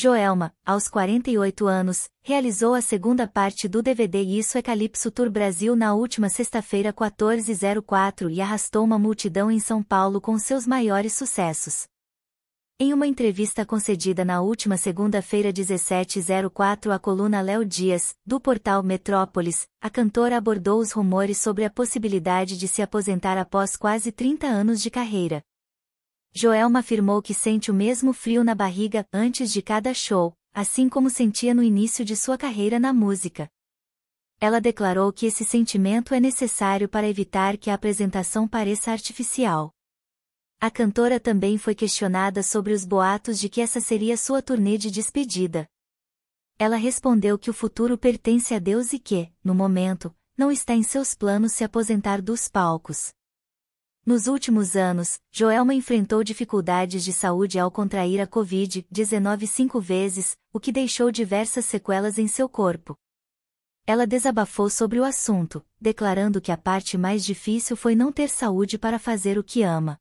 Joelma, aos 48 anos, realizou a segunda parte do DVD Isso é Calypso Tour Brasil na última sexta-feira 14.04 e arrastou uma multidão em São Paulo com seus maiores sucessos. Em uma entrevista concedida na última segunda-feira 17.04 à coluna Léo Dias, do portal Metrópolis, a cantora abordou os rumores sobre a possibilidade de se aposentar após quase 30 anos de carreira. Joelma afirmou que sente o mesmo frio na barriga antes de cada show, assim como sentia no início de sua carreira na música. Ela declarou que esse sentimento é necessário para evitar que a apresentação pareça artificial. A cantora também foi questionada sobre os boatos de que essa seria sua turnê de despedida. Ela respondeu que o futuro pertence a Deus e que, no momento, não está em seus planos se aposentar dos palcos. Nos últimos anos, Joelma enfrentou dificuldades de saúde ao contrair a Covid-19 cinco vezes, o que deixou diversas sequelas em seu corpo. Ela desabafou sobre o assunto, declarando que a parte mais difícil foi não ter saúde para fazer o que ama.